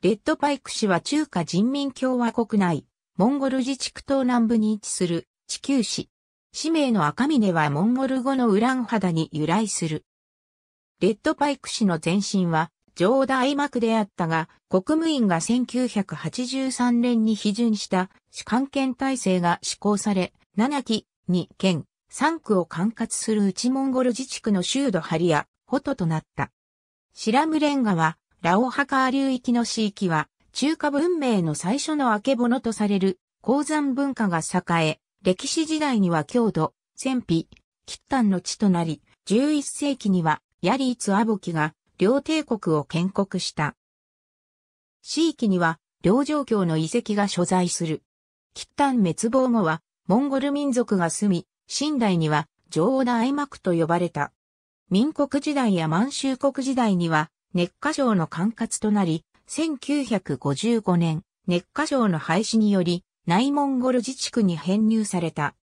レッドパイク市は中華人民共和国内、モンゴル自治区東南部に位置する地球市。市名の赤峰はモンゴル語のウラン肌に由来する。レッドパイク市の前身は上大幕であったが、国務院が1983年に批准した市関権体制が施行され、7期、2県、3区を管轄する内モンゴル自治区の州都ハリや、ホトとなった。シラムレンガはラオハカー流域の地域は、中華文明の最初のあけぼのとされる、鉱山文化が栄え、歴史時代には郷土、戦費、喫炭の地となり、11世紀には、ヤリーツ・アボキが、両帝国を建国した。地域には、両状況の遺跡が所在する。喫炭滅亡後は、モンゴル民族が住み、清代には、上大ダ・アイマクと呼ばれた。民国時代や満州国時代には、熱火城の管轄となり、1955年、熱火城の廃止により、内モンゴル自治区に編入された。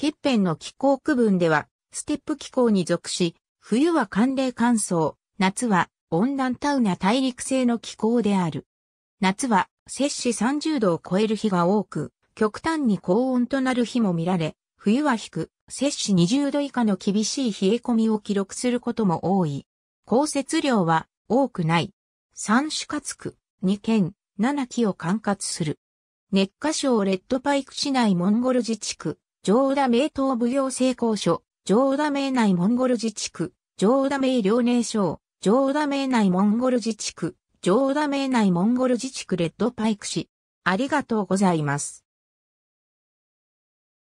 欠片の気候区分では、ステップ気候に属し、冬は寒冷乾燥、夏は温暖タウナ大陸性の気候である。夏は摂氏30度を超える日が多く、極端に高温となる日も見られ、冬は低く、摂氏20度以下の厳しい冷え込みを記録することも多い。降雪量は多くない。三種活区、二県、七基を管轄する。熱火省レッドパイク市内モンゴル自治区、上田名東部行政公所、上田名内モンゴル自治区、上田名遼寧省、上田名内モンゴル自治区、上田名内モンゴル自治区レッドパイク市。ありがとうございます。